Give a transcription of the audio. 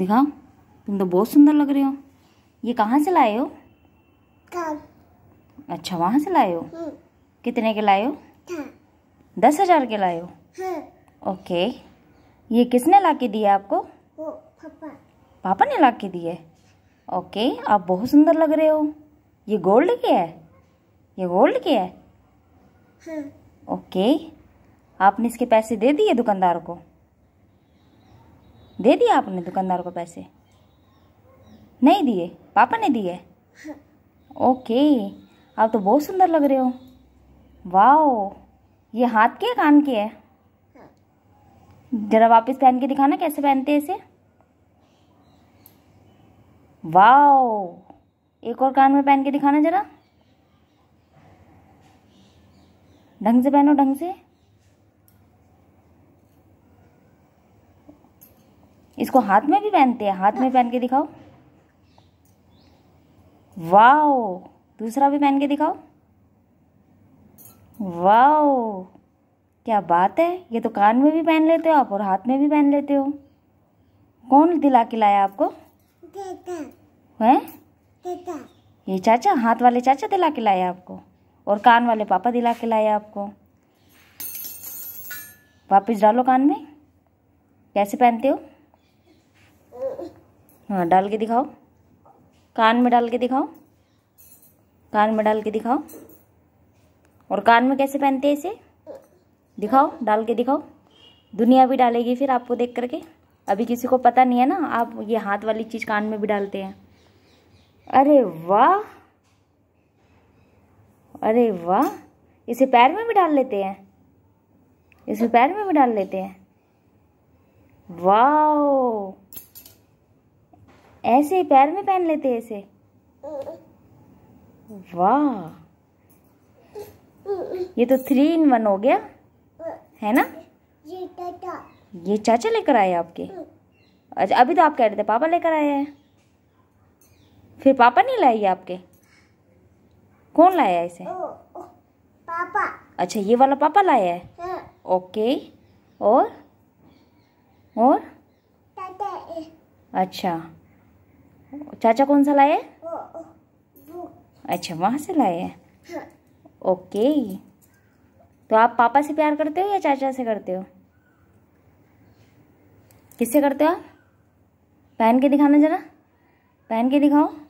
दिखाओ तुम तो बहुत सुंदर लग रहे हो ये कहाँ से लाए हो अच्छा वहाँ से लाए हो हम्म। कितने के लाए हो दस हजार के लाए हो हाँ। ओके ये किसने ला के दिए आपको पापा पापा ने ला के दिए ओके आप बहुत सुंदर लग रहे हो ये गोल्ड के है ये गोल्ड के है हाँ। ओके आपने इसके पैसे दे दिए दुकानदार को दे दिया आपने दुकानदार को पैसे नहीं दिए पापा ने दिए ओके आप तो बहुत सुंदर लग रहे हो वाह ये हाथ के कान के है जरा वापस पहन के दिखाना कैसे पहनते हैं इसे वाह एक और कान में पहन के दिखाना जरा ढंग से पहनो ढंग से इसको हाथ में भी पहनते हैं हाथ में हाँ। पहन के दिखाओ वाओ दूसरा भी पहन के दिखाओ वाओ क्या बात है ये तो कान में भी पहन लेते हो आप और हाथ में भी पहन लेते हो कौन दिला के लाया आपको है ये चाचा हाथ वाले चाचा दिला के लाया आपको और कान वाले पापा दिला के लाया आपको वापस डालो कान में कैसे पहनते हो हाँ डाल के दिखाओ कान में डाल के दिखाओ कान में डाल के दिखाओ और कान में कैसे पहनते हैं इसे दिखाओ डाल के दिखाओ दुनिया भी डालेगी फिर आपको देख करके अभी किसी को पता नहीं है ना आप ये हाथ वाली चीज़ कान में भी डालते हैं अरे वाह अरे वाह इसे पैर में भी डाल लेते हैं इसे पैर में भी डाल लेते हैं वाह ऐसे पैर में पहन लेते ऐसे वाह ये तो थ्री इन वन हो गया है ना ये चाचा ये चाचा लेकर आए आपके हम्म। अच्छा अभी तो आप कह रहे थे पापा लेकर आए हैं फिर पापा नहीं लाए आपके कौन लाया इसे पापा अच्छा ये वाला पापा लाया है हाँ। ओके और और अच्छा चाचा कौन सा लाए अच्छा वहाँ से लाए हाँ। ओके तो आप पापा से प्यार करते हो या चाचा से करते हो किससे करते हो आप पहन के दिखाना जरा पहन के दिखाओ